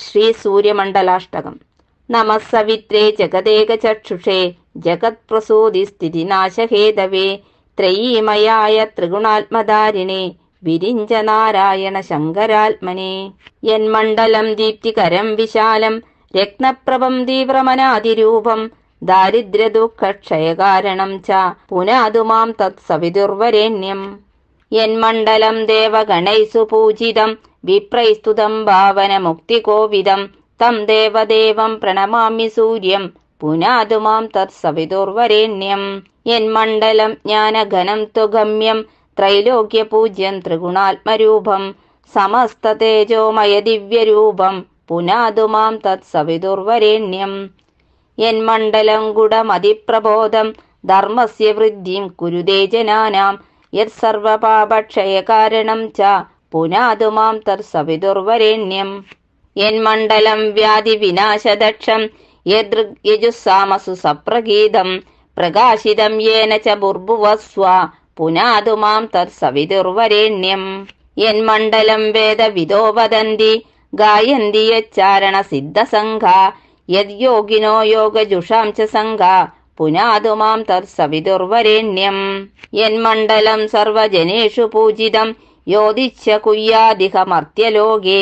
ശ്രീ സൂര്യമണ്ഡലാഷ്ടകം നമസ്സവിത്രേ ജഗദേക ചക്ഷുഷേ പ്രസൂതി സ്ഥിതിനാശഹേതവേ ത്രയീമയായ ത്രിഗുണാത്മധാരിണേ വിരിഞ്ച നാരായണ ശങ്കരാത്മനേ യന്മണ്ഡലം ദീപ്തികരം വിശാലം രക്തപ്രഭം തീവ്രമനാതിരൂപം ദാരിദ്ര്യദുഃഖക്ഷയകാരണം ച പുനാതുമാം തത്സവിതുർവരേണ്യം യന്മണ്ഡലം ദേവഗണൈസു പൂജിതം വിപ്രൈസ്തുതം കോവിതം തം ദേവദേവം പ്രണമാമി സൂര്യം പുനാതുമാം തത് സവിതുർവരേണ്യം യന്മണ്ഡലം ജ്ഞാനഘനം തുഗമ്യം ത്രൈലോക്യപൂജ്യം ത്രിഗുണാത്മരൂപം സമസ്തതേജോമയ ദിവ്യരൂപം പുനാതുമാം തത് സവിതുർവരേണ്യം യന്മണ്ഡലം ഗുണമതിപ്രബോധം ധർമ്മസ്യ വൃദ്ധിം കുരുതേ ജനാനാം യത്സർവപാപക്ഷയകാരണം ച പുനാതുമാം തത്സവിതുർവരേണ്യം യന്മണ്ഡലം വ്യാധിവിനാശദക്ഷം യജുസാമസു സപ്രഗീതം പ്രകാശിതം യേന ച ബുർഭുവസ്വ പുനാതുമാം തത്സവിതുർവരേണ്യം യന്മണ്ഡലം വേദവിദോ വദന്തി ഗായന്തി യച്ചാരണസിദ്ധസംഘ യദ്യോഗിനോ യോഗജുഷാം ച സംഘ പുനാതു മാം തത്സവിതുർവരേണ്യം യന്മണ്ഡലം സർവജനേഷു പൂജിതം യോദിച്ച കുയ്യാദിഹമർത്യലോകേ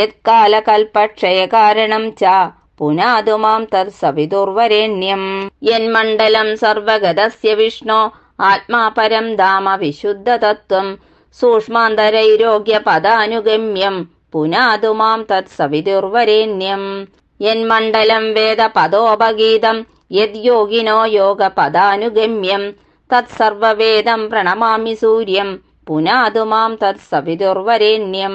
യത്കാലകൽപക്ഷയകാരണം ച പുനാതു മാം തത്സവിതുർവരേണ്യം യന്മണ്ഡലം സർവഗതസ്യ വിഷ്ണോ ആത്മാപരം ധാമ വിശുദ്ധ തത്വം സൂക്ഷ്മാന്തരൈരോഗ്യ പദാനുഗമ്യം പുനാതു മാം തത്സവിതുർവരേണ്യം യന്മണ്ഡലം വേദപദോപഗീതം യദ്യോഗിനോ യോഗപദാനുഗമ്യം തത്സർവവേദം പ്രണമാമി സൂര്യം പുനാതുമാം തത്സവിതുർവരേണ്യം